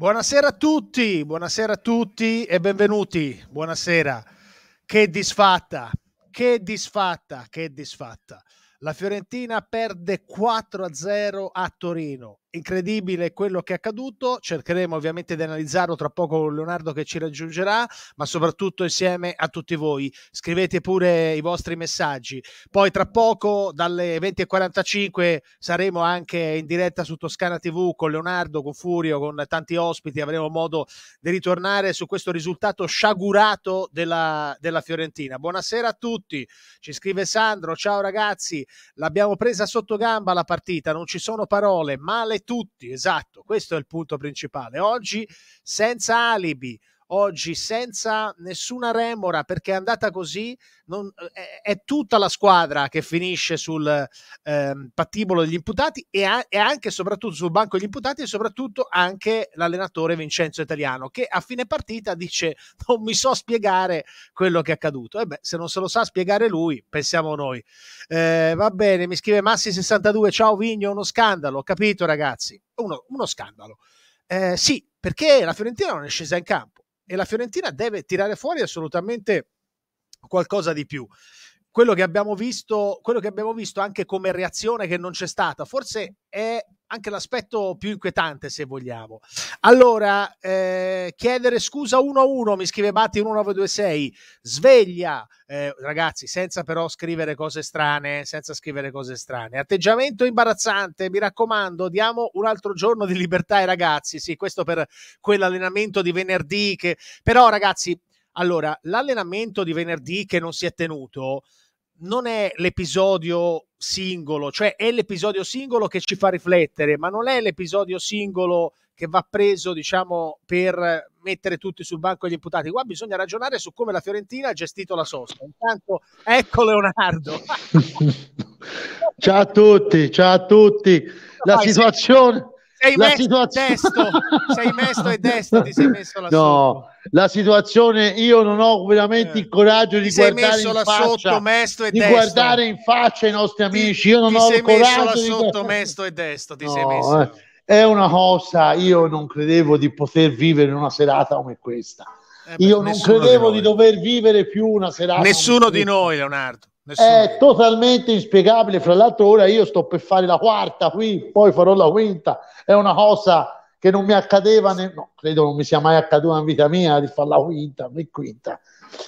Buonasera a tutti, buonasera a tutti e benvenuti. Buonasera. Che disfatta, che disfatta, che disfatta. La Fiorentina perde 4-0 a Torino incredibile quello che è accaduto. Cercheremo ovviamente di analizzarlo tra poco con Leonardo che ci raggiungerà, ma soprattutto insieme a tutti voi. Scrivete pure i vostri messaggi. Poi tra poco dalle 20.45 saremo anche in diretta su Toscana TV con Leonardo, con Furio, con tanti ospiti. Avremo modo di ritornare su questo risultato sciagurato della, della Fiorentina. Buonasera a tutti. Ci scrive Sandro. Ciao ragazzi, l'abbiamo presa sotto gamba la partita, non ci sono parole, male tutti, esatto, questo è il punto principale. Oggi senza alibi, oggi senza nessuna remora perché è andata così, non, eh, è, è, tutta la squadra che finisce sul eh, patibolo degli imputati e, a, e anche soprattutto sul banco degli imputati e soprattutto anche l'allenatore Vincenzo Italiano che a fine partita dice non mi so spiegare quello che è accaduto. E beh, se non se lo sa spiegare lui, pensiamo noi. Eh, va bene, mi scrive Massi62, ciao Vigno, uno scandalo, ho capito ragazzi, uno, uno scandalo. Eh, sì, perché la Fiorentina non è scesa in campo e la Fiorentina deve tirare fuori assolutamente qualcosa di più quello che, abbiamo visto, quello che abbiamo visto anche come reazione che non c'è stata, forse è anche l'aspetto più inquietante se vogliamo. Allora, eh, chiedere scusa uno a uno, mi scrive Batti 1926, sveglia, eh, ragazzi, senza però scrivere cose strane, senza scrivere cose strane. Atteggiamento imbarazzante, mi raccomando, diamo un altro giorno di libertà ai ragazzi, sì, questo per quell'allenamento di venerdì che però ragazzi allora, l'allenamento di venerdì che non si è tenuto non è l'episodio singolo, cioè è l'episodio singolo che ci fa riflettere, ma non è l'episodio singolo che va preso, diciamo, per mettere tutti sul banco gli imputati. Qua bisogna ragionare su come la Fiorentina ha gestito la sosta. Intanto, ecco Leonardo. ciao a tutti, ciao a tutti. La situazione sei la situazione... Desto, sei messo e destro, ti sei messo là no, la situazione, io non ho veramente eh. il coraggio di ti di, guardare in, faccia, sotto, mesto e di guardare in faccia, i nostri amici, ti, io non ho il coraggio là di... sotto, mesto e destro, ti no, sei messo. Eh. È una cosa, io non credevo di poter vivere una serata come questa. Eh beh, io non credevo di, di dover vivere più una serata. Nessuno di noi, Leonardo. Nessuno. È totalmente inspiegabile. Fra l'altro, ora io sto per fare la quarta qui, poi farò la quinta. È una cosa che non mi accadeva, ne... no, credo non mi sia mai accaduta in vita mia di fare la quinta, e quinta.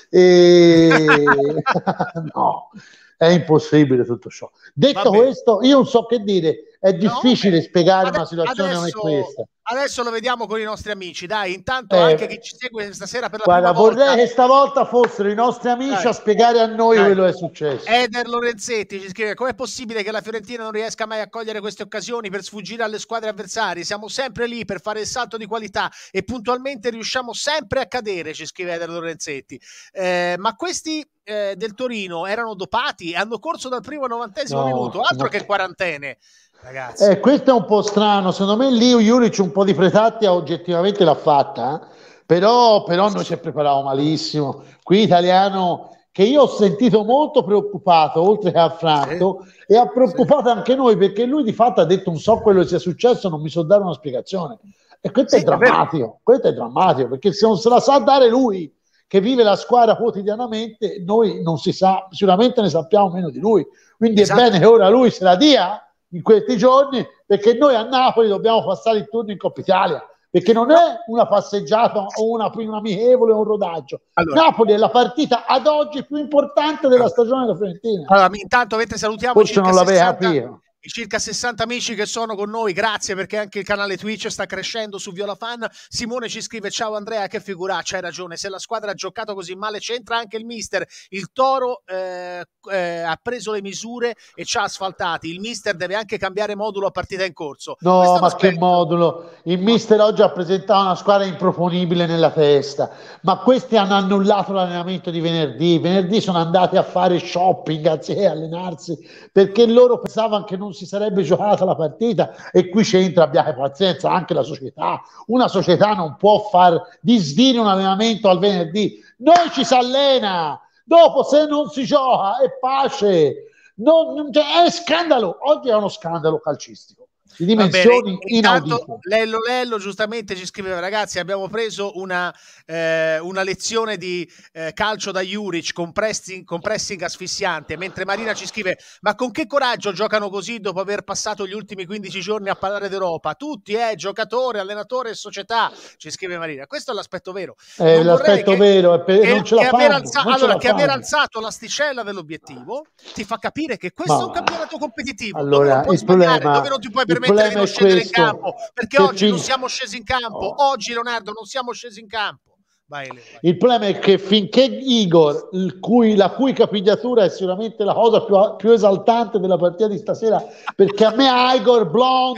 E... no, è impossibile tutto ciò. Detto questo, io non so che dire è difficile no, spiegare adesso, una situazione adesso, come questa. Adesso lo vediamo con i nostri amici, dai, intanto eh, anche chi ci segue stasera per la guarda, vorrei volta... che stavolta fossero i nostri amici dai, a spiegare a noi dai. quello che è successo. Eder Lorenzetti ci scrive, com'è possibile che la Fiorentina non riesca mai a cogliere queste occasioni per sfuggire alle squadre avversarie? Siamo sempre lì per fare il salto di qualità e puntualmente riusciamo sempre a cadere, ci scrive Eder Lorenzetti. Eh, ma questi eh, del Torino erano dopati, hanno corso dal primo al novantesimo minuto, altro no. che quarantene. Ragazzi. Eh, questo è un po' strano, secondo me lì Juric un po' di fretattia oggettivamente l'ha fatta, eh? però, però noi ci preparavamo malissimo. Qui italiano che io ho sentito molto preoccupato, oltre che affranto, sì. e ha preoccupato sì. anche noi perché lui di fatto ha detto non so quello che sia successo, non mi so dare una spiegazione. E questo sì, è drammatico, questo è drammatico, perché se non se la sa dare lui, che vive la squadra quotidianamente, noi non si sa, sicuramente ne sappiamo meno di lui. Quindi esatto. è bene che ora lui se la dia in questi giorni perché noi a Napoli dobbiamo passare il turno in Coppa Italia perché non è una passeggiata o una prima amichevole o un rodaggio. Allora, Napoli è la partita ad oggi più importante della stagione della Fiorentina. Allora, intanto mentre salutiamo Forse circa non 60, capito i circa 60 amici che sono con noi, grazie perché anche il canale Twitch sta crescendo su Viola Fan. Simone ci scrive: Ciao Andrea, che figuraccia, hai ragione. Se la squadra ha giocato così male, c'entra anche il mister. Il toro eh, eh, ha preso le misure e ci ha asfaltati. Il mister deve anche cambiare modulo a partita in corso. No, Questo ma che modulo? Il mister oggi ha presentato una squadra improponibile nella testa, ma questi hanno annullato l'allenamento di venerdì. Venerdì sono andati a fare shopping anziché allenarsi perché loro pensavano che non non si sarebbe giocata la partita e qui c'entra, abbiate pazienza, anche la società. Una società non può far disdire un allenamento al venerdì. Noi ci si allena, dopo se non si gioca è pace. Non, cioè, è scandalo, oggi è uno scandalo calcistico di dimensioni Vabbè, Lello Lello giustamente ci scriveva ragazzi abbiamo preso una eh, una lezione di eh, calcio da Juric con pressing, con pressing asfissiante, mentre Marina ci scrive ma con che coraggio giocano così dopo aver passato gli ultimi 15 giorni a parlare d'Europa? Tutti, eh, giocatore, allenatore e società, ci scrive Marina. Questo è l'aspetto vero. Eh, l'aspetto che, vero è per... che, non ce la che, fanno, alza... non allora, che aver alzato l'asticella dell'obiettivo ti fa capire che questo ma... è un campionato competitivo. Allora, dove non, problema, dove non ti puoi permettere di non scendere questo. in campo, perché oggi ci... non siamo scesi in campo, oh. oggi Leonardo non siamo scesi in campo. Vai, vai. Il problema è che finché Igor, cui, la cui capigliatura è sicuramente la cosa più, più, esaltante della partita di stasera, perché a me Igor Blond,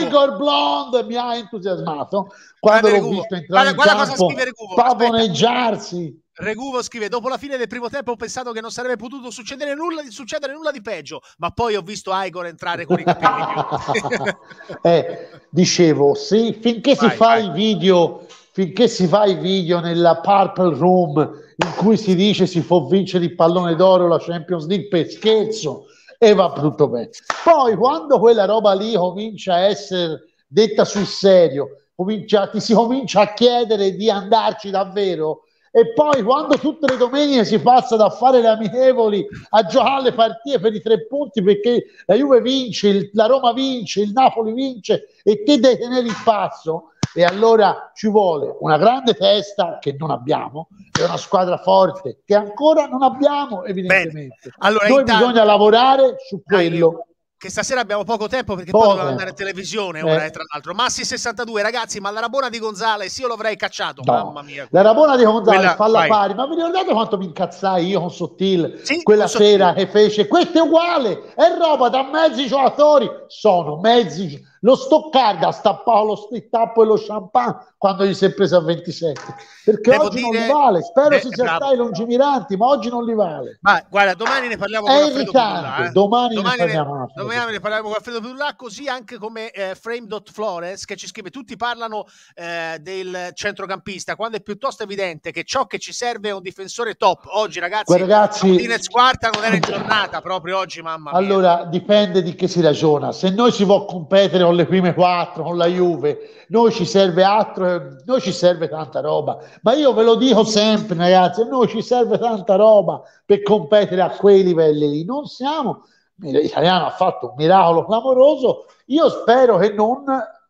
Igor Blond mi ha entusiasmato quando Grande l'ho Reguvo. visto entrare guarda, in guarda campo, pavoneggiarsi. Reguvo scrive: Dopo la fine del primo tempo ho pensato che non sarebbe potuto succedere nulla, succedere nulla di peggio, ma poi ho visto Igor entrare con i capelli. eh, dicevo, sì, finché vai, si fa il video finché si fa i video nella Purple Room in cui si dice si può vincere il pallone d'oro la Champions League per scherzo e va tutto bene. Poi quando quella roba lì comincia a essere detta sul serio, comincia, ti si comincia a chiedere di andarci davvero e poi quando tutte le domeniche si passa da fare le amichevoli a giocare le partite per i tre punti perché la Juve vince, il, la Roma vince, il Napoli vince e ti devi tenere il passo e allora ci vuole una grande testa che non abbiamo e una squadra forte che ancora non abbiamo, evidentemente. Bene. Allora, Noi intanto... bisogna lavorare su quello che stasera abbiamo poco tempo perché poi dobbiamo andare in televisione eh. ora, eh, tra l'altro. Massi 62, ragazzi, ma la Rabona di Gonzales io l'avrei cacciato, no. mamma mia. La Rabona di Gonzales quella... fa la vai. pari, ma vi ricordate quanto mi incazzai io con Sottil sì, quella con sera Sottil. che fece? Questo è uguale, è roba da mezzi giocatori, sono mezzi giocatori lo Stoccarda stappava lo split e lo champagne quando gli si è preso a 27. Perché Devo oggi dire... non li vale. Spero Beh, si sia stati lungimiranti, ma oggi non li vale. Ma guarda, domani ne parliamo è con Alfredo eh. Domani, domani, ne, parliamo, ne, domani ne parliamo con Alfredo Pirulla, così anche come eh, Frame.Flores che ci scrive: tutti parlano eh, del centrocampista, quando è piuttosto evidente che ciò che ci serve è un difensore top. Oggi, ragazzi, Guarda, ragazzi Martinez quarta non era in giornata proprio oggi, mamma mia. Allora, dipende di che si ragiona. Se noi si può competere con le prime quattro, con la Juve. Noi ci serve altro, noi ci serve tanta roba. Ma io ve lo dico sempre, ragazzi, noi ci serve tanta roba per competere a quei livelli lì. Non siamo, l'italiano ha fatto un miracolo clamoroso. Io spero che non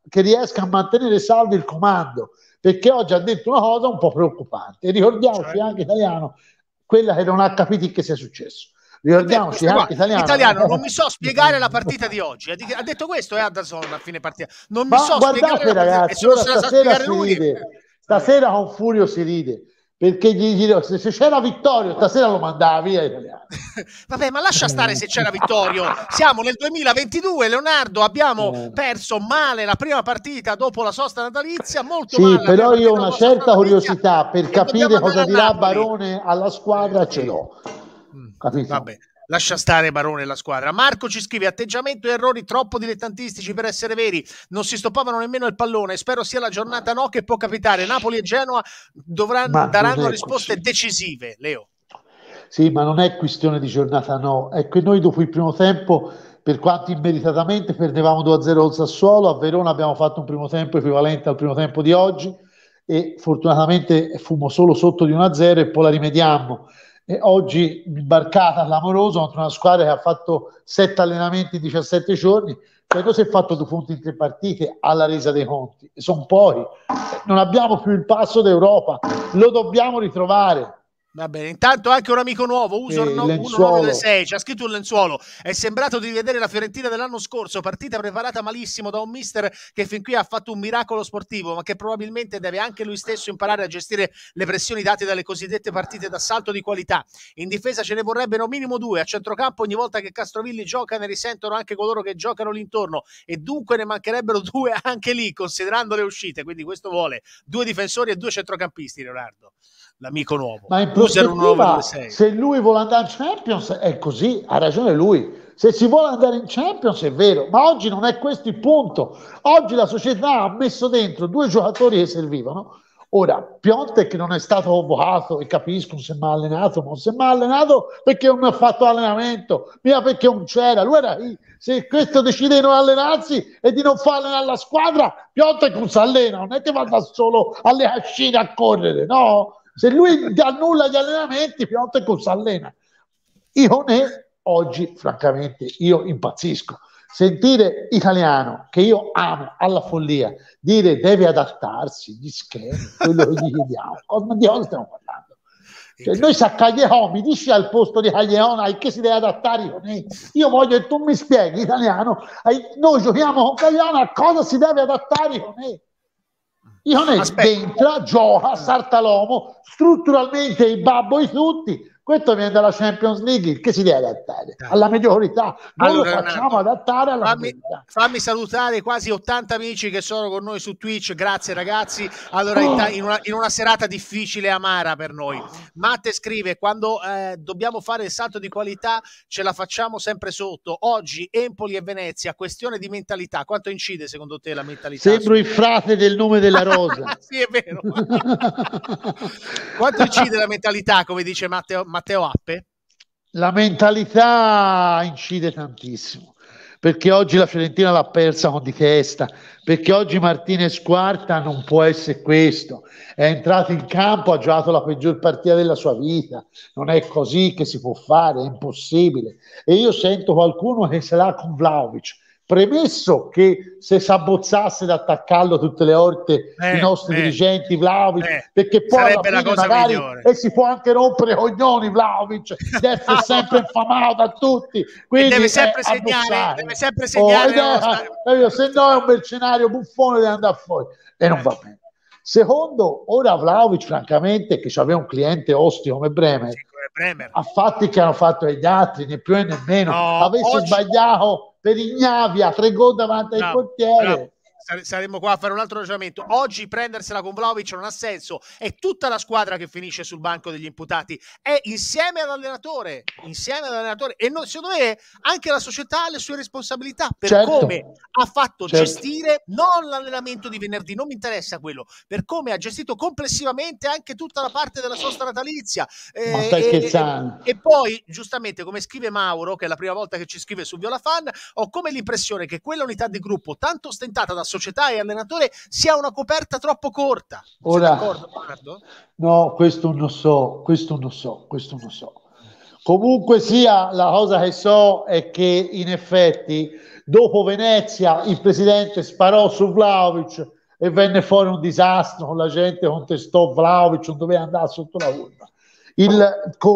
che riesca a mantenere saldo il comando, perché oggi ha detto una cosa un po' preoccupante. E ricordiamoci certo. anche italiano quella che non ha capito che sia successo ricordiamoci detto, anche italiano. italiano non mi so spiegare la partita di oggi ha detto questo è eh, Addison a fine partita non mi Ma so guardate ragazzi ora stasera si lui. ride eh. stasera con Furio si ride perché gli, dirò se c'era Vittorio stasera lo mandava via vabbè ma lascia stare se c'era Vittorio siamo nel 2022 Leonardo abbiamo eh. perso male la prima partita dopo la sosta natalizia molto sì, male però io ho una certa curiosità per capire cosa dirà Barone alla squadra ce l'ho Capito? Vabbè. Lascia stare Barone e la squadra. Marco ci scrive: atteggiamento e errori troppo dilettantistici per essere veri. Non si stoppavano nemmeno il pallone. Spero sia la giornata no che può capitare. Napoli e Genoa dovranno, daranno risposte così. decisive. Leo. Sì, ma non è questione di giornata no. È ecco, che noi dopo il primo tempo, per quanto immeritatamente perdevamo 2-0 al Sassuolo, a Verona abbiamo fatto un primo tempo equivalente al primo tempo di oggi e fortunatamente fummo solo sotto di 1-0 e poi la rimediamo. E oggi barcata clamoroso contro una squadra che ha fatto sette allenamenti in 17 giorni. Cioè, cosa è fatto due punti in tre partite alla resa dei conti? Sono pochi. Non abbiamo più il passo d'Europa, lo dobbiamo ritrovare. Va bene, intanto anche un amico nuovo, uso eh, sì, 1996, ci ha scritto un lenzuolo. È sembrato di vedere la Fiorentina dell'anno scorso, partita preparata malissimo da un mister che fin qui ha fatto un miracolo sportivo, ma che probabilmente deve anche lui stesso imparare a gestire le pressioni date dalle cosiddette partite d'assalto di qualità. In difesa ce ne vorrebbero minimo due, a centrocampo ogni volta che Castrovilli gioca ne risentono anche coloro che giocano l'intorno e dunque ne mancherebbero due anche lì, considerando le uscite, quindi questo vuole due difensori e due centrocampisti, Leonardo l'amico nuovo. Ma in prospettiva, se lui vuole andare in Champions è così, ha ragione lui. Se si vuole andare in Champions è vero, ma oggi non è questo il punto. Oggi la società ha messo dentro due giocatori che servivano. Ora, Piontek non è stato convocato e capisco se mi ha allenato, non si è mai allenato perché non mi ha fatto allenamento, mica perché non c'era. Lui era lì. Se questo decide di non allenarsi e di non far allenare la squadra, Piontek non si allena, non è che vada solo alle ascine a correre, no? Se lui annulla gli allenamenti, Piontek non si allena. Ione oggi, francamente, io impazzisco. Sentire italiano, che io amo alla follia, dire deve adattarsi, gli schemi, quello che gli chiediamo, cosa di cosa stiamo parlando? Cioè, noi se a Cagliaron mi dici al posto di Cagliaron al che si deve adattare io, io voglio che tu mi spieghi italiano, noi giochiamo con Cagliaron a cosa si deve adattare io, io ne entra, gioca, salta l'uomo, strutturalmente il babbo di tutti, questo viene dalla Champions League, che si deve adattare alla migliorità Noi allora, lo facciamo Renato, adattare alla fammi, Fammi salutare quasi 80 amici che sono con noi su Twitch. Grazie ragazzi. Allora, oh. in, una, in, una, serata difficile e amara per noi. Matte scrive: quando eh, dobbiamo fare il salto di qualità, ce la facciamo sempre sotto. Oggi Empoli e Venezia, questione di mentalità. Quanto incide secondo te la mentalità? Sembro il frate del nome della rosa. sì, è vero. Quanto incide la mentalità, come dice Matteo? Matteo Appe? La mentalità incide tantissimo perché oggi la Fiorentina l'ha persa con di testa, perché oggi Martinez quarta non può essere questo, è entrato in campo, ha giocato la peggior partita della sua vita, non è così che si può fare, è impossibile. E io sento qualcuno che se l'ha con Vlaovic, Premesso che se si abbozzasse ad attaccarlo tutte le orte eh, i nostri eh, dirigenti Vlaovic, eh, perché poi alla fine magari migliore. e si può anche rompere coglioni Vlaovic, deve sempre infamato da tutti. Quindi, deve sempre segnare, deve sempre segnare. Oh, no, eh, se no è un mercenario buffone deve andare fuori e non eh. va bene. Secondo, ora Vlaovic, francamente, che aveva un cliente ostico come Bremer, sì, come Bremer, a fatti che hanno fatto gli altri, né più né meno, no, avesse oggi... sbagliato per Ignavia, fregò davanti bravo, al portiere. Bravo saremmo qua a fare un altro ragionamento. Oggi prendersela con Vlaovic non ha senso. È tutta la squadra che finisce sul banco degli imputati. È insieme all'allenatore. Insieme all'allenatore. E non, secondo me anche la società ha le sue responsabilità per certo. come ha fatto certo. gestire non l'allenamento di venerdì, non mi interessa quello, per come ha gestito complessivamente anche tutta la parte della sosta natalizia. Eh, e, e, e poi, giustamente, come scrive Mauro, che è la prima volta che ci scrive su Viola Fan, ho come l'impressione che quella unità di gruppo, tanto ostentata da solo società e allenatore sia una coperta troppo corta. Ora, no, questo non so, questo non so, questo non so. Comunque sia, la cosa che so è che in effetti dopo Venezia il presidente sparò su Vlaovic e venne fuori un disastro, la gente contestò Vlaovic, non doveva andare sotto la curva. Il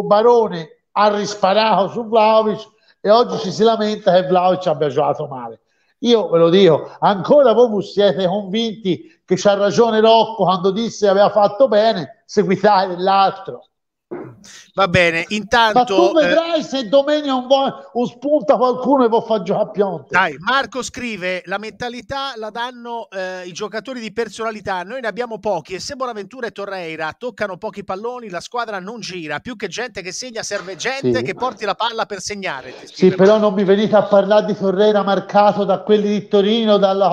Barone ha risparato su Vlaovic e oggi ci si lamenta che Vlaovic abbia giocato male. Io ve lo dico, ancora voi siete convinti che c'ha ragione Rocco quando disse che aveva fatto bene, seguitate l'altro. Va bene, intanto... Ma tu eh, vedrai eh, se Domenion o spunta qualcuno e può fare giocare a Pionte. Dai, Marco scrive, la mentalità la danno eh, i giocatori di personalità, noi ne abbiamo pochi e se Bonaventura e Torreira toccano pochi palloni la squadra non gira, più che gente che segna serve gente sì. che porti la palla per segnare. Sì, però non mi venite a parlare di Torreira marcato da quelli di Torino, dalla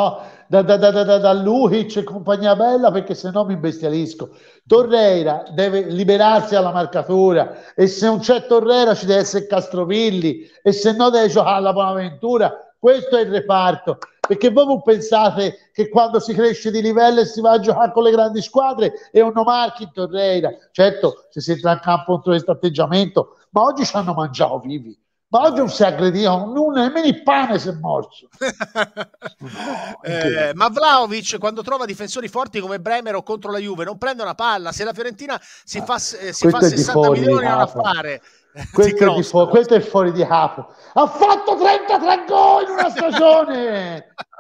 da, da, da, da, da Luhic e compagnia bella perché se no mi bestialisco. Torreira deve liberarsi alla marcatura e se non c'è Torreira ci deve essere Castrovilli e se no deve giocare alla Bonaventura. Questo è il reparto. Perché voi non pensate che quando si cresce di livello e si va a giocare con le grandi squadre è uno marchi in Torreira. Certo, se si entra in campo contro questo atteggiamento, ma oggi ci hanno mangiato vivi ma oggi non si non ognuno, nemmeno il pane si è morso. no, eh, ma Vlaovic quando trova difensori forti come Bremer o contro la Juve non prende una palla, se la Fiorentina si fa, eh, si fa 60 milioni non la fare, Questo è, fu- questo, è fuori di capo. Ha fatto 33 gol in una stagione,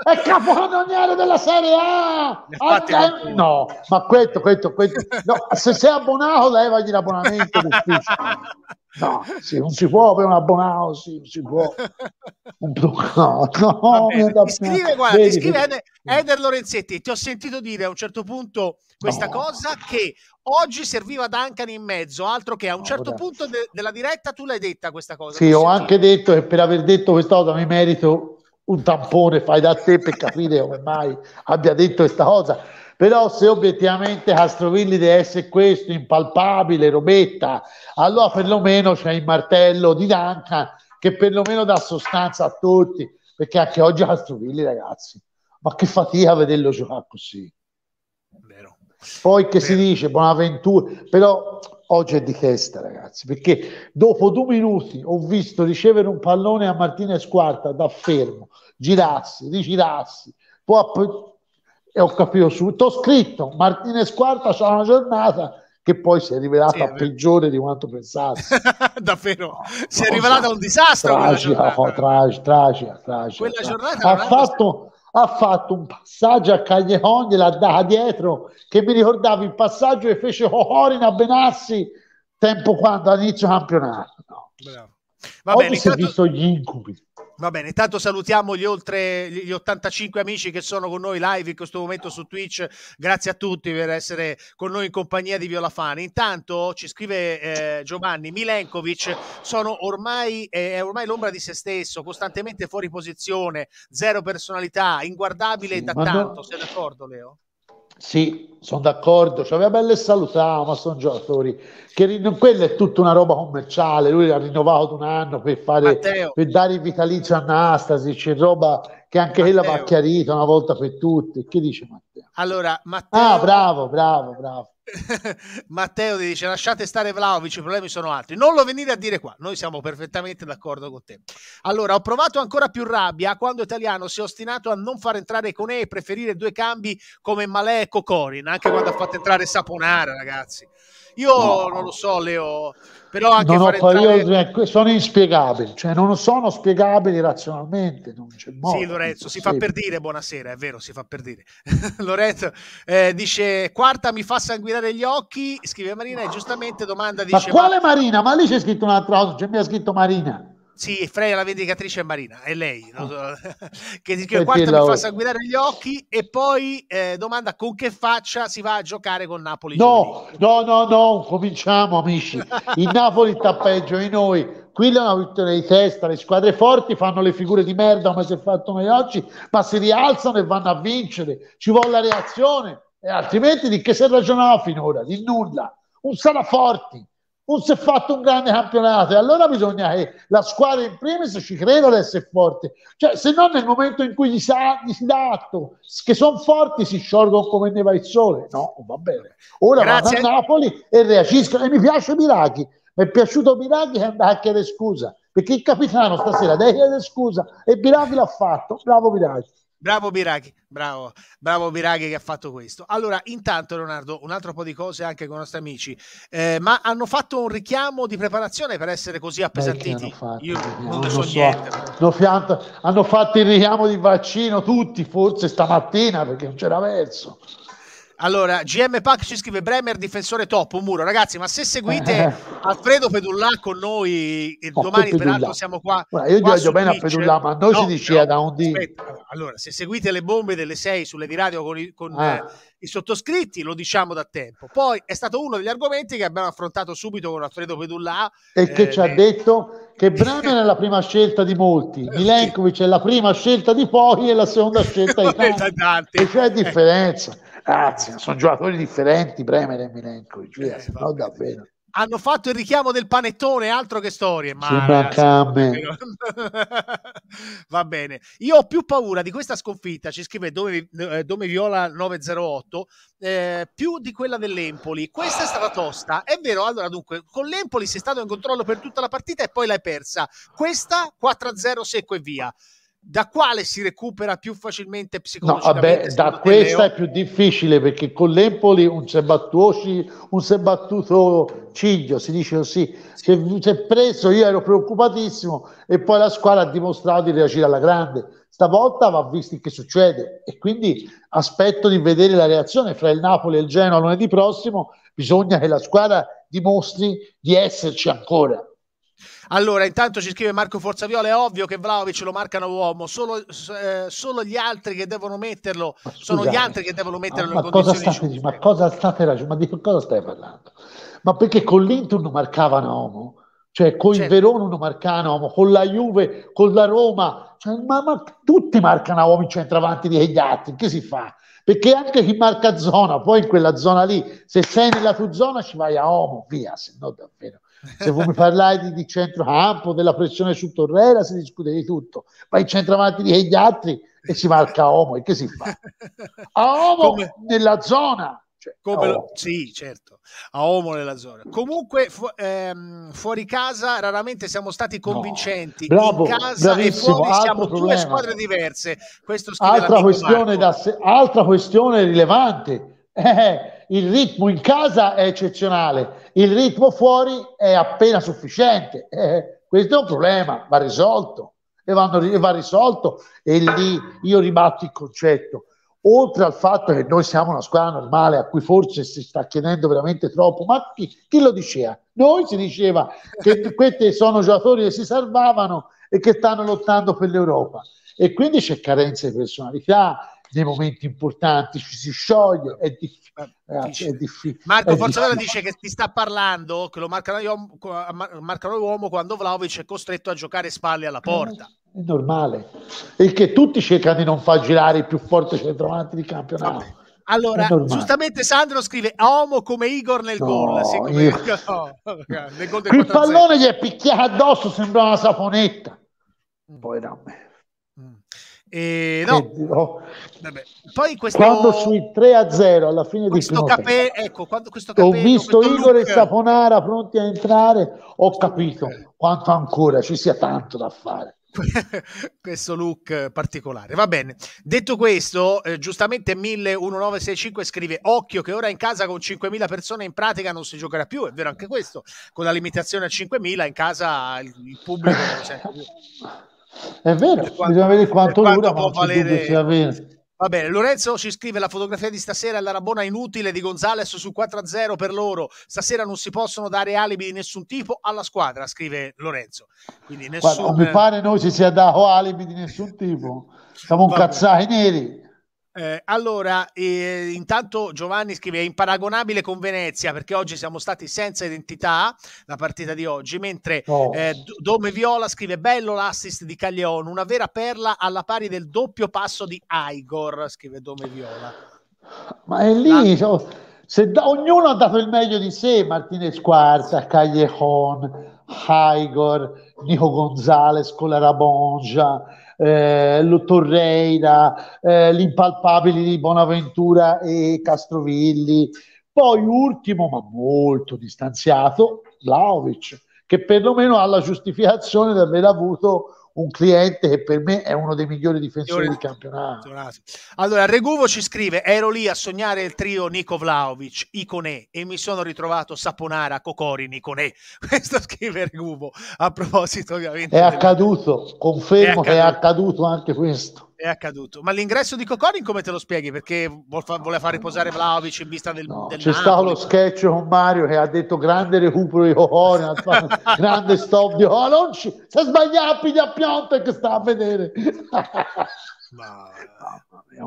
è capocannoniere della Serie A. Infatti, no, ma questo, questo, questo. No, se sei abbonato, levagli l'abbonamento. No, sì, non si può per un abbonato, sì, non si può. Un no, no, Vabbè, scrive, guarda, vedi, ti scrive Eder Lorenzetti, ti ho sentito dire a un certo punto questa no. cosa che oggi serviva Duncan in mezzo, altro che a un no, certo grazie. punto de della diretta tu l'hai detta questa cosa. Sì, ho anche dire. detto che per aver detto questa cosa mi merito un tampone fai da te per capire come mai abbia detto questa cosa. Però se obiettivamente Castrovilli deve essere questo, impalpabile, robetta, allora perlomeno c'è il martello di Duncan che perlomeno dà sostanza a tutti, perché anche oggi Castrovilli, ragazzi, ma che fatica vederlo giocare così. Vero. Poi che si dice Bonaventura, però oggi è di testa ragazzi, perché dopo due minuti ho visto ricevere un pallone a Martinez Quarta da fermo, girarsi, rigirarsi, poi app- e ho capito subito, ho scritto Martinez Quarta c'ha una giornata che poi si è rivelata sì, peggiore di quanto pensassi. Davvero, no, si è rivelata un disastro. Tragica, quella giornata, tragica, tragica, Quella giornata ha fatto ha fatto un passaggio a Cagneron, gliel'ha data dietro, che mi ricordava il passaggio che fece Horin a Benassi tempo quando all'inizio campionato. No? Bravo. Va Oggi bene, si intanto... visto gli incubi. Va bene, intanto salutiamo gli oltre gli 85 amici che sono con noi live in questo momento su Twitch. Grazie a tutti per essere con noi in compagnia di Viola Fani. Intanto ci scrive eh, Giovanni Milenkovic, sono ormai, eh, è ormai l'ombra di se stesso, costantemente fuori posizione, zero personalità, inguardabile da Madonna. tanto. Sei d'accordo, Leo? Sì, sono d'accordo, cioè, vabbè, le salutiamo, ma sono giocatori che rin- quella è tutta una roba commerciale, lui l'ha rinnovato un anno per, fare, per dare il vitalizio a Anastasi, c'è roba che anche Matteo. quella va chiarita una volta per tutte. Che dice Matteo? Allora, Matteo... Ah, bravo, bravo, bravo. Matteo dice lasciate stare Vlaovic, i problemi sono altri. Non lo venire a dire qua, noi siamo perfettamente d'accordo con te. Allora, ho provato ancora più rabbia quando Italiano si è ostinato a non far entrare con e preferire due cambi come Malè e Cocorin, anche quando ha fatto entrare Saponara, ragazzi. Io no. non lo so, Leo, però anche non fare entrare... io, sono inspiegabili, cioè non sono spiegabili razionalmente. Non c'è modo, sì, Lorenzo, si fa per dire buonasera, è vero, si fa per dire. Lorenzo eh, dice quarta mi fa sanguinare gli occhi, scrive Marina e giustamente domanda dice... Ma quale ma... Marina? Ma lì c'è scritto un'altra cosa, cioè mi ha scritto Marina. Sì, Freya la vendicatrice è Marina, è lei. Oh. So, mm. che dice quarto mi fa sanguinare gli occhi e poi eh, domanda con che faccia si va a giocare con Napoli. No, no, no, no, cominciamo amici. Il Napoli sta peggio di noi. Qui è una vittoria di testa, le squadre forti fanno le figure di merda come si è fatto noi oggi, ma si rialzano e vanno a vincere. Ci vuole la reazione, e altrimenti di che si ragionava finora? Di nulla. Un sala Forti non si è fatto un grande campionato e allora bisogna che la squadra in primis ci creda ad essere forte cioè, se no nel momento in cui gli, sa, gli si dà atto che sono forti si sciolgono come neva il sole no, va bene ora Grazie. vanno a Napoli e reagiscono e mi piace Miraghi mi è piaciuto Miraghi che andava a chiedere scusa perché il capitano stasera deve chiedere scusa e Miraghi l'ha fatto bravo Miraghi Bravo Biraghi, bravo, bravo Biraghi che ha fatto questo. Allora, intanto Leonardo, un altro po' di cose anche con i nostri amici, eh, ma hanno fatto un richiamo di preparazione per essere così appesantiti? Fatto, Io non ne so, so niente. Hanno fatto il richiamo di vaccino tutti, forse stamattina perché non c'era verso. Allora, GM Pack ci scrive Bremer, difensore top, un muro. Ragazzi, ma se seguite Alfredo Pedullà con noi, oh, domani peraltro siamo qua. Guarda, io qua voglio bene a Pedullà, ma noi no, si diceva no, da un D. Allora, se seguite le bombe delle 6 sulle di radio con, con ah. eh, i sottoscritti, lo diciamo da tempo. Poi è stato uno degli argomenti che abbiamo affrontato subito con Alfredo Pedullà. E che eh, ci ha detto che Bremen è la prima scelta di molti, eh, Milenkovic è la prima scelta di pochi e la seconda scelta di tanti. tanti. E c'è eh. differenza. Grazie, sono giocatori differenti Bremen e Milenkovic, via, eh, no davvero hanno fatto il richiamo del panettone, altro che storie. Ma ragazzi, va bene. Io ho più paura di questa sconfitta, ci scrive Dome, eh, Dome Viola 908, eh, più di quella dell'Empoli. Questa è stata tosta, è vero. Allora, dunque, con l'Empoli sei stato in controllo per tutta la partita e poi l'hai persa. Questa 4-0 secco e via da quale si recupera più facilmente psicologicamente? No, vabbè, da questa Leo? è più difficile perché con l'Empoli un si è battuto ciglio, si dice così, si è preso, io ero preoccupatissimo e poi la squadra ha dimostrato di reagire alla grande. Stavolta va visto che succede e quindi aspetto di vedere la reazione fra il Napoli e il Genoa lunedì prossimo, bisogna che la squadra dimostri di esserci ancora allora, intanto ci scrive Marco Forzaviola, è ovvio che Vlaovic lo marcano uomo, solo, eh, solo gli altri che devono metterlo, ma sono gli altri che devono metterlo ma in cosa state, Ma cosa state ragionando? Ma di cosa stai parlando? Ma perché con l'Inter non marcavano uomo? Cioè con certo. il cioè Verona non marcano uomo, con la Juve, con la Roma, cioè, ma, ma, tutti marcano uomo in centravanti degli altri, che si fa? Perché anche chi marca zona, poi in quella zona lì, se sei nella tua zona ci vai a uomo, via, se no davvero se vuoi parlare parlate di centrocampo, della pressione su Torrera, si discute di tutto, ma il centravanti di gli altri e si marca a Omo e che si fa? A Omo Come... nella zona. Cioè, Come lo... Sì, certo, a Omo nella zona. Comunque fu- ehm, fuori casa raramente siamo stati convincenti, no. Bravo, in casa e fuori siamo due squadre diverse. Questo altra questione, se- altra questione rilevante. Eh, il ritmo in casa è eccezionale, il ritmo fuori è appena sufficiente. Eh, questo è un problema, va risolto e, vanno, va risolto e lì io ribatto il concetto. Oltre al fatto che noi siamo una squadra normale a cui forse si sta chiedendo veramente troppo, ma chi, chi lo diceva? Noi si diceva che questi sono giocatori che si salvavano e che stanno lottando per l'Europa e quindi c'è carenza di personalità, nei momenti importanti ci si scioglie, è, diff- eh, è difficile. Marco Fozzavera dice che ti sta parlando, che lo marcano, uomo, marcano uomo quando Vlaovic è costretto a giocare spalle alla porta. Eh, è normale. E che tutti cercano di non far girare il più forte centravanti di campionato. Vabbè. Allora, giustamente Sandro scrive Homo come Igor nel no, gol. Sì, Io... nel gol il pallone gli è picchiato addosso, sembra una saponetta. Poi da me. E no. Eh, Poi questo, quando sui 3 a 0 alla fine di questo capè, ecco, quando questo capello, ho visto Igor look... e Saponara pronti a entrare, ho capito quanto ancora ci sia tanto da fare. questo look particolare va bene detto questo eh, giustamente 11965 scrive occhio che ora in casa con 5000 persone in pratica non si giocherà più è vero anche questo con la limitazione a 5000 in casa il, il pubblico cioè, è vero, quanto, bisogna vedere quanto, quanto dura, può valere. Va bene, Lorenzo ci scrive la fotografia di stasera alla Rabona inutile di Gonzales su 4-0 per loro. Stasera non si possono dare alibi di nessun tipo alla squadra, scrive Lorenzo. Quindi nessun... Guarda, non mi pare noi ci sia dato alibi di nessun tipo. Siamo un cazzai neri. Eh, allora, eh, intanto Giovanni scrive: è imparagonabile con Venezia perché oggi siamo stati senza identità la partita di oggi. Mentre oh. eh, Dome Viola scrive: bello l'assist di Caglion, una vera perla alla pari del doppio passo di Igor. Scrive Dome Viola. Ma è lì, la... se da, ognuno ha dato il meglio di sé, Martinez Quarta, Caglion, Igor, Nico Gonzalez con la Rabongia eh, Torreira, eh, gli di Bonaventura e Castrovilli. Poi ultimo, ma molto distanziato, Vlaovic, che perlomeno ha la giustificazione di aver avuto un cliente che per me è uno dei migliori difensori del campionato. Allora, Reguvo ci scrive: Ero lì a sognare il trio Nico Vlaovic, Iconè e mi sono ritrovato Saponara, Cocori, Iconè. Questo scrive Reguvo. A proposito, ovviamente, è accaduto, confermo è accaduto. che è accaduto anche questo è accaduto. Ma l'ingresso di Cocorin come te lo spieghi? Perché voleva far riposare Vlaovic in vista del, no, del C'è Napoli. stato lo sketch con Mario che ha detto grande recupero di Cocorin, grande stop di Cocorin, si è sbagliato, piglia pianta che sta a vedere. Ma...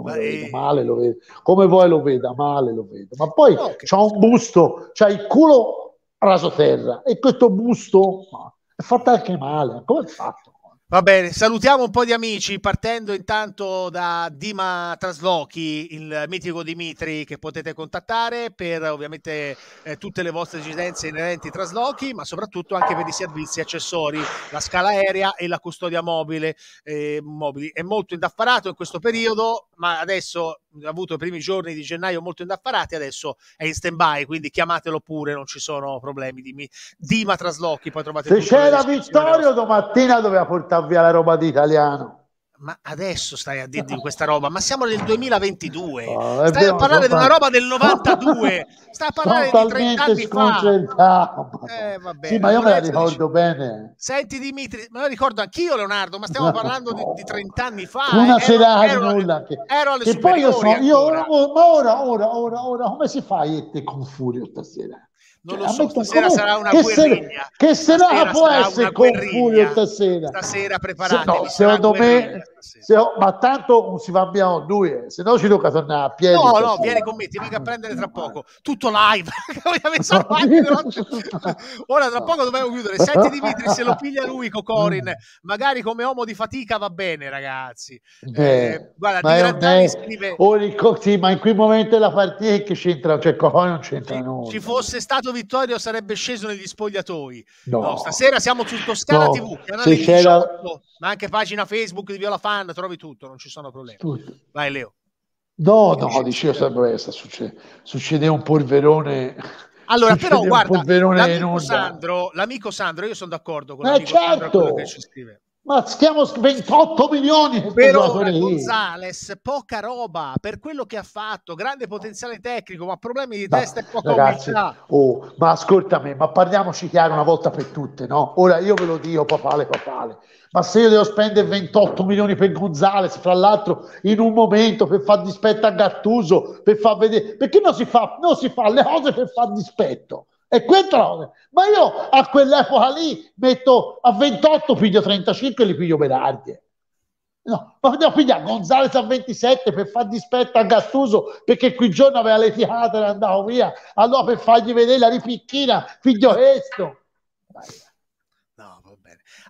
Ma è... male lo vedo come vuoi lo veda male lo vedo ma poi no, c'ha un busto c'ha il culo raso terra e questo busto ma, è fatto anche male come è fatto Va bene, salutiamo un po' di amici partendo intanto da Dima Traslochi, il mitico Dimitri che potete contattare per ovviamente eh, tutte le vostre esigenze inerenti ai traslochi, ma soprattutto anche per i servizi accessori, la scala aerea e la custodia mobile. Eh, mobili. È molto indaffarato in questo periodo, ma adesso ha avuto i primi giorni di gennaio molto indaffarati, adesso è in stand-by, quindi chiamatelo pure, non ci sono problemi. Dimi. Dima Traslochi, poi trovate... Se c'era Vittorio domattina doveva portare porta via la roba di italiano ma adesso stai a dirti questa roba, ma siamo nel 2022, oh, stai a parlare di una roba del 92, stai a parlare di 30 anni fa. Eh, vabbè, sì, ma io me la ricordo dice... bene. Senti Dimitri, me la ricordo anch'io Leonardo, ma stiamo parlando di, di 30 anni fa. Eh. Una eh. sera ero, ero, nulla. Che, ero alle che poi io so, io ora, ora, ora, ora, ora, come si fa a irti con furio stasera? non cioè, lo so, stasera come... sarà una che guerrigna. Se... Che serata può essere con Furio stasera? Stasera preparatevi, se no, secondo me, se ho... ma tanto si va abbiamo due, se no ci tocca tornare a piedi. No, stasera. no, vieni con me, ti vengo a ah, prendere tra poco. Tutto live. Ora tra poco dobbiamo chiudere. Senti Dimitri, se lo piglia lui Cocorin, mm. magari come uomo di fatica va bene, ragazzi. Beh, eh, guarda, ma, è, Scrive... Oh, sì, ma in quel momento la partita che c'entra, cioè Cocorin non c'entra. Se ci fosse stato Laszlo Vittorio sarebbe sceso negli spogliatoi. No, no stasera siamo su Toscana no. TV, canale 18, ma anche pagina Facebook di Viola Fan, trovi tutto, non ci sono problemi. Tutto. Vai Leo. No, Come no, dicevo sempre questa, succede, succede un polverone allora Ci però guarda l'amico Sandro, l'amico Sandro io sono d'accordo con eh, l'amico certo. Sandro, che ci scrive ma stiamo 28 milioni per Gonzales, poca roba per quello che ha fatto, grande potenziale tecnico, ma problemi di testa e poca ragazzi, oh, ma ascoltami, ma parliamoci chiaro una volta per tutte, no? Ora io ve lo dico papale papale, ma se io devo spendere 28 milioni per Gonzales, fra l'altro in un momento per far dispetto a Gattuso, per far vedere, perché non si fa, non si fa le cose per far dispetto e qui trova. Ma io a quell'epoca lì metto a 28, piglio 35 e li piglio Berardi. No, ma andiamo a pigliare Gonzales a 27 per far dispetto a Gattuso perché quel giorno aveva le litigato e era andato via. Allora per fargli vedere la ripicchina, figlio questo. Vai.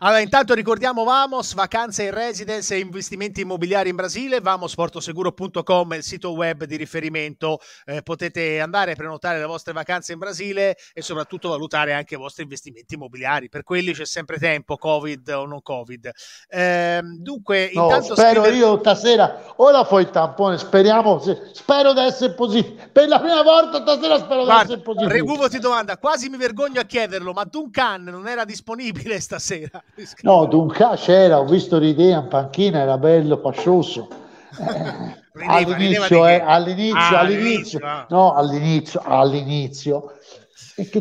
Allora, intanto ricordiamo Vamos, vacanze in residence e investimenti immobiliari in Brasile, vamosportoseguro.com è il sito web di riferimento, eh, potete andare a prenotare le vostre vacanze in Brasile e soprattutto valutare anche i vostri investimenti immobiliari, per quelli c'è sempre tempo, Covid o non Covid. Eh, dunque, no, intanto spero scrive... io stasera, ora fai il tampone, speriamo, se... spero di essere positivo, per la prima volta stasera spero di essere positivo. Reguvo ti domanda, quasi mi vergogno a chiederlo, ma Duncan non era disponibile stasera? No, Dunca c'era, ho visto l'idea in panchina, era bello, pascioso. Eh, all'inizio, eh, all'inizio, ah, all'inizio, all'inizio ah. no, all'inizio, all'inizio.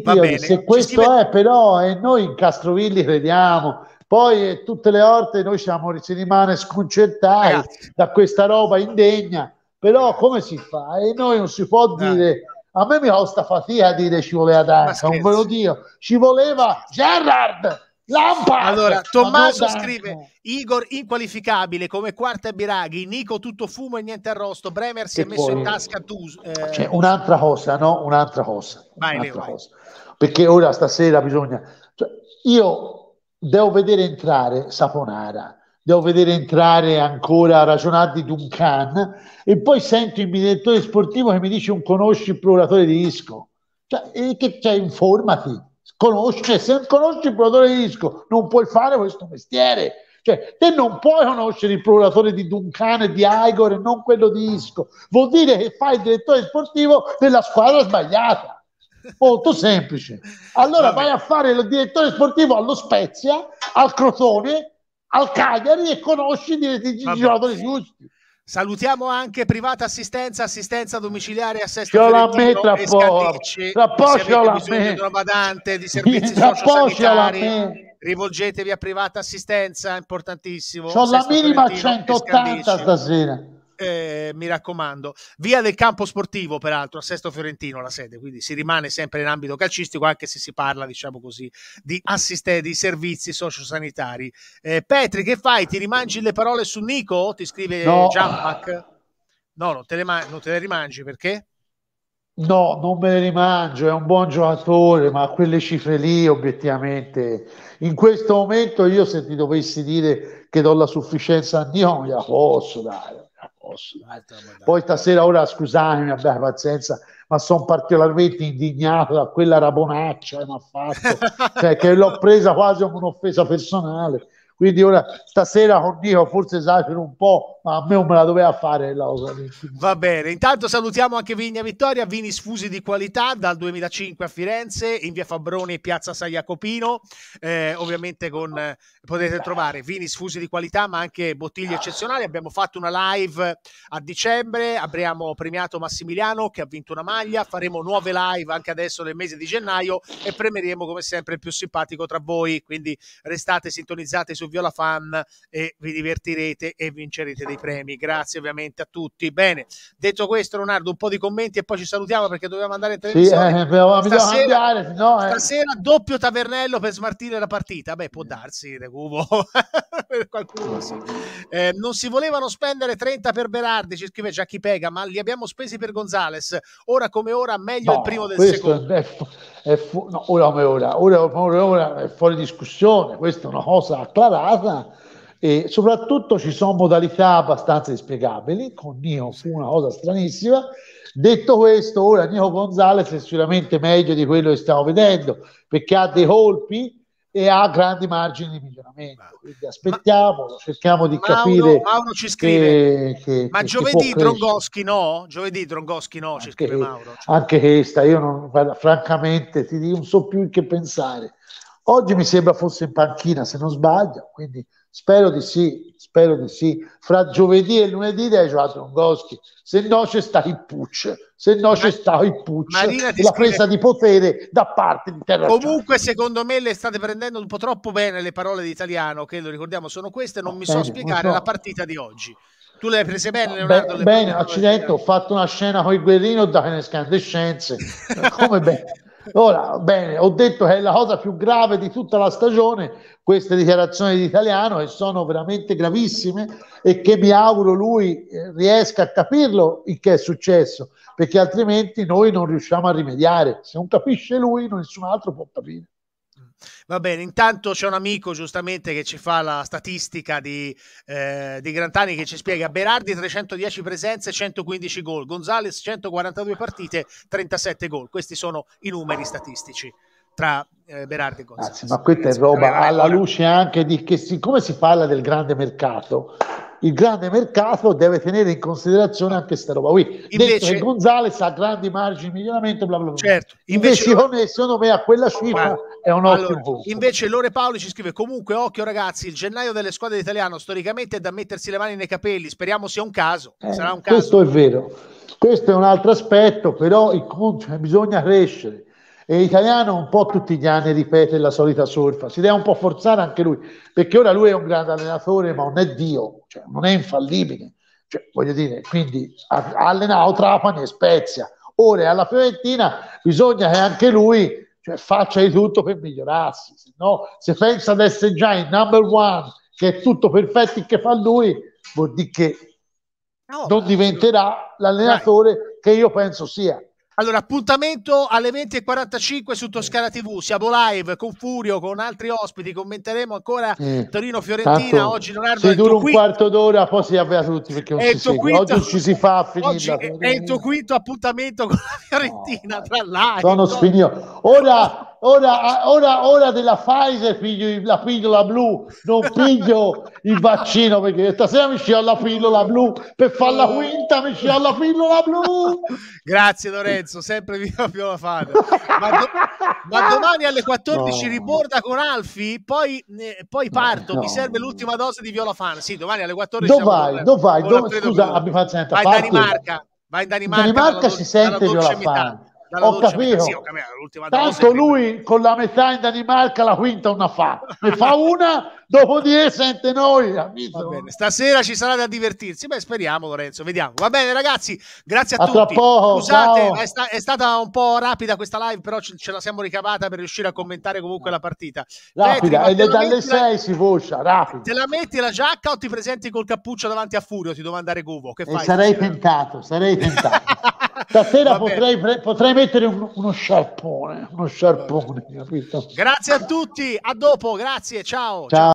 Bene, se questo vede... è però, e noi in Castrovilli crediamo, poi eh, tutte le volte noi siamo, ci rimane sconcertati Ragazzi. da questa roba indegna, però come si fa? E noi non si può dire... A me mi ha costa fatica a dire ci voleva Dante, non ve lo dico, ci voleva Gerard! Lampard! Allora, Tommaso scrive Igor inqualificabile come quarta Biraghi, Nico tutto fumo e niente arrosto, Bremer si che è messo in tasca tu. Eh... Cioè, un'altra cosa, no? Un'altra cosa. Vai, un'altra vai. cosa. Perché ora stasera bisogna... Cioè, io devo vedere entrare Saponara, devo vedere entrare ancora ragionati Duncan e poi sento il direttore sportivo che mi dice un conosci il procuratore di disco. Cioè, che c'è, informati conosce, se non conosci il produttore di disco non puoi fare questo mestiere. Cioè, te non puoi conoscere il procuratore di Duncan e di Igor e non quello di Isco. Vuol dire che fai il direttore sportivo della squadra sbagliata. Molto semplice. Allora Vabbè. vai a fare il direttore sportivo allo Spezia, al Crotone, al Cagliari e conosci i giocatori giusti. Salutiamo anche privata assistenza, assistenza domiciliare, assesto Ce la metta e scandicci. La poscia bisogno di una badante, di servizi la sociosanitari, rivolgetevi a privata assistenza, importantissimo. Sono la minima 180 stasera eh, mi raccomando. Via del campo sportivo, peraltro, a Sesto Fiorentino la sede, quindi si rimane sempre in ambito calcistico, anche se si parla, diciamo così, di assistenti, di servizi sociosanitari. Eh, Petri, che fai? Ti rimangi le parole su Nico? Ti scrive no. Giampac? No, non te, le man- non te le rimangi perché? No, non me le rimangio, è un buon giocatore, ma quelle cifre lì obiettivamente in questo momento io se ti dovessi dire che do la sufficienza a Nion gliela posso dare, posso. Poi stasera, ora scusatemi, abbia pazienza, ma sono particolarmente indignato da quella rabonaccia che mi ha fatto, cioè, che l'ho presa quasi come un'offesa personale quindi ora stasera con Nico forse esagero un po', ma a me non me la doveva fare la cosa. Va bene, intanto salutiamo anche Vigna Vittoria, vini sfusi di qualità dal 2005 a Firenze, in via Fabroni, piazza San Jacopino, eh, ovviamente con, eh, potete trovare vini sfusi di qualità ma anche bottiglie eccezionali. Abbiamo fatto una live a dicembre, abbiamo premiato Massimiliano che ha vinto una maglia, faremo nuove live anche adesso nel mese di gennaio e premeremo come sempre il più simpatico tra voi, quindi restate sintonizzati su Viola Fan e vi divertirete e vincerete dei premi. Grazie ovviamente a tutti. Bene, detto questo, Leonardo, un po' di commenti e poi ci salutiamo perché dobbiamo andare in televisione. Sì, eh, stasera, cambiare, no, eh. stasera, doppio tavernello per smartire la partita. Beh, può darsi, Reguvo. Qualcuno sì. Eh, non si volevano spendere 30 per Berardi, ci scrive Giacchi Pega, ma li abbiamo spesi per Gonzales. Ora come ora, meglio no, il primo del secondo. È fu- è fu- no, ora come ora, ora come ora, ora è fuori discussione. Questa è una cosa clara strada e soprattutto ci sono modalità abbastanza inspiegabili con Nio fu una cosa stranissima detto questo ora Nio Gonzalez è sicuramente meglio di quello che stiamo vedendo perché ha dei colpi e ha grandi margini di miglioramento quindi aspettiamo ma, cerchiamo di Mauro, capire Mauro ci scrive che, che, ma che giovedì Drongoschi no? giovedì Drongoschi no anche, anche questa io non, guarda, francamente ti non so più che pensare Oggi mi sembra fosse in panchina, se non sbaglio, quindi spero di sì, spero di sì. Fra giovedì e lunedì dai Joason Goschi, se no c'è stato il Pucci, se no c'è stato il putsch, la scrive... presa di potere da parte di Terra. Comunque secondo me le state prendendo un po' troppo bene le parole di italiano, che lo ricordiamo sono queste, non Va ah, mi bene, so spiegare so. la partita di oggi. Tu le hai prese bene, Leonardo? Beh, bene, accidente, ho fatto una scena con il guerrino da scandescenze. Come bene. Ora, bene, ho detto che è la cosa più grave di tutta la stagione, queste dichiarazioni di italiano, che sono veramente gravissime e che mi auguro lui eh, riesca a capirlo il che è successo, perché altrimenti noi non riusciamo a rimediare. Se non capisce lui, nessun altro può capire. Va bene, intanto c'è un amico giustamente che ci fa la statistica di, eh, di Grantani che ci spiega Berardi 310 presenze, 115 gol, Gonzales 142 partite, 37 gol. Questi sono i numeri statistici tra eh, Berardi e Gonzales. ma questa è roba alla luce anche di che siccome si parla del grande mercato, il grande mercato deve tenere in considerazione anche questa roba qui. Invece Gonzales ha grandi margini di miglioramento, bla bla bla. Certo, invece, invece io ne me a quella cifra. Ma è un ottimo allora, Invece Lore Paoli ci scrive comunque occhio ragazzi, il gennaio delle squadre italiane storicamente è da mettersi le mani nei capelli, speriamo sia un caso, eh, sarà un caso. Questo è vero. Questo è un altro aspetto, però il, cioè, bisogna crescere. E l'italiano un po' tutti gli anni ripete la solita sorfa, si deve un po' forzare anche lui, perché ora lui è un grande allenatore, ma non è Dio, cioè, non è infallibile. Cioè, voglio dire, quindi ha allenato Trapani e Spezia. Ora alla Fiorentina bisogna che anche lui cioè faccia di tutto per migliorarsi, se no se pensa ad essere già il number one, che è tutto perfetto che fa lui, vuol dire che no, non diventerà l'allenatore right. che io penso sia. Allora, appuntamento alle 20.45 su Toscana TV. Siamo live con Furio, con altri ospiti. Commenteremo ancora mm. Torino-Fiorentina. Oggi, Leonardo. Si dura un quinto. quarto d'ora, poi si avvia tutti. Perché non si quinto... Oggi ci si fa a finire. È, il tuo quinto appuntamento con la Fiorentina. No, tra l'altro. Sono no. Ora ora, ora, ora della Pfizer piglio la pillola blu, non piglio il vaccino perché stasera mi scio la pillola blu, per fare la quinta mi scio la pillola blu. Grazie Lorenzo, sempre viva Viola Fada. Ma, do- ma, domani alle 14 no. riborda con Alfi, poi, eh, poi eh, parto, no. mi serve l'ultima dose di Viola Fan. Sì, domani alle 14. Dove vai? Dove vai? Dove, scusa, abbi pazienza. Vai in Danimarca. Vai in Danimarca. In Danimarca si dalla sente Viola Fan dalla ho doccia, capito. Sì, ho capito Tanto lui prima. con la metà in Danimarca la quinta una fa, ne fa una, dopo di e sente noi. Stasera ci sarà da divertirsi. Beh, speriamo, Lorenzo, vediamo. Va bene, ragazzi, grazie a, a tutti. Poco, Scusate, è, sta è, stata un po' rapida questa live, però ce, ce, la siamo ricavata per riuscire a commentare comunque la partita. Cioè, rapida, Petri, ed dalle 6 la... si voce, rapida. Te la metti la giacca o ti presenti col cappuccio davanti a Furio? Ti domanda Guvo. Che fai? E eh, sarei tentato, sarei tentato. Stasera potrei, potrei, mettere un, uno sciarpone, uno sciarpone, Grazie a tutti, a dopo, grazie, ciao. ciao. ciao.